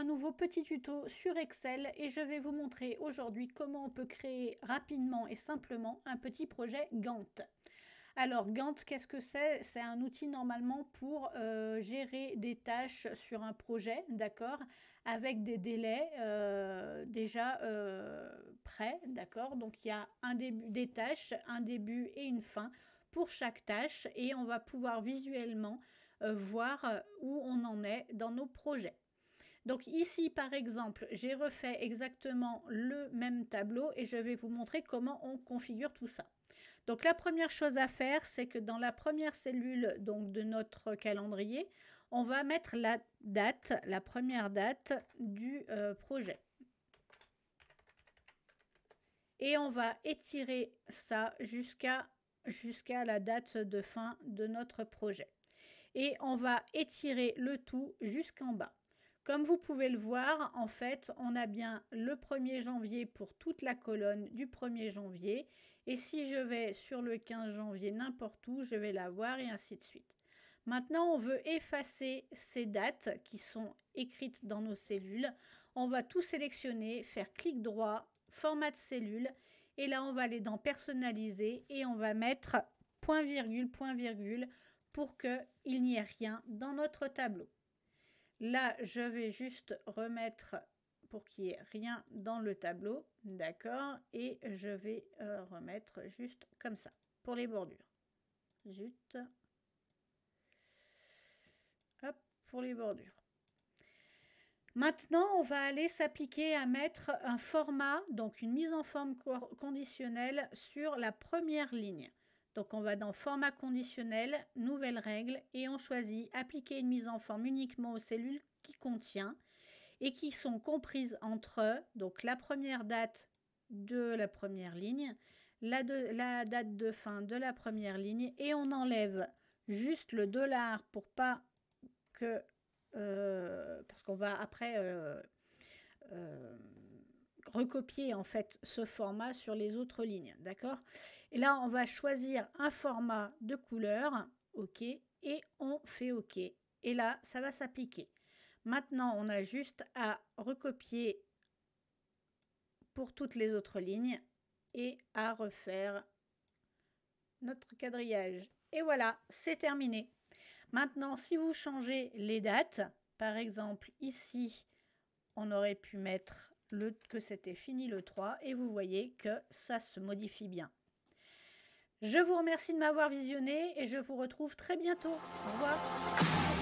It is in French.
un nouveau petit tuto sur Excel et je vais vous montrer aujourd'hui comment on peut créer rapidement et simplement un petit projet Gantt. Alors Gantt, qu'est-ce que c'est C'est un outil normalement pour euh, gérer des tâches sur un projet, d'accord Avec des délais euh, déjà euh, prêts, d'accord Donc il y a un début des tâches, un début et une fin pour chaque tâche et on va pouvoir visuellement voir où on en est dans nos projets. Donc ici, par exemple, j'ai refait exactement le même tableau et je vais vous montrer comment on configure tout ça. Donc la première chose à faire, c'est que dans la première cellule donc, de notre calendrier, on va mettre la date, la première date du euh, projet. Et on va étirer ça jusqu'à la date de fin de notre projet. Et on va étirer le tout jusqu'en bas. Comme vous pouvez le voir, en fait, on a bien le 1er janvier pour toute la colonne du 1er janvier. Et si je vais sur le 15 janvier n'importe où, je vais l'avoir et ainsi de suite. Maintenant, on veut effacer ces dates qui sont écrites dans nos cellules. On va tout sélectionner, faire clic droit, format de cellule. Et là, on va aller dans personnaliser et on va mettre point virgule, point virgule pour qu'il n'y ait rien dans notre tableau. Là, je vais juste remettre pour qu'il n'y ait rien dans le tableau, d'accord Et je vais euh, remettre juste comme ça, pour les bordures. Zut. Hop, pour les bordures. Maintenant, on va aller s'appliquer à mettre un format, donc une mise en forme conditionnelle sur la première ligne. Donc on va dans format conditionnel, nouvelles règles et on choisit appliquer une mise en forme uniquement aux cellules qui contient et qui sont comprises entre donc la première date de la première ligne, la, date de fin de la première ligne, et on enlève juste le dollar pour pas que euh, parce qu'on va après euh, recopier en fait ce format sur les autres lignes, d'accord Et là, on va choisir un format de couleur, OK, et on fait OK. Et là, ça va s'appliquer. Maintenant, on a juste à recopier pour toutes les autres lignes et à refaire notre quadrillage. Et voilà, c'est terminé. Maintenant, si vous changez les dates, par exemple ici, on aurait pu mettre que c'était fini le 3 et vous voyez que ça se modifie bien. Je vous remercie de m'avoir visionné et je vous retrouve très bientôt. Au revoir.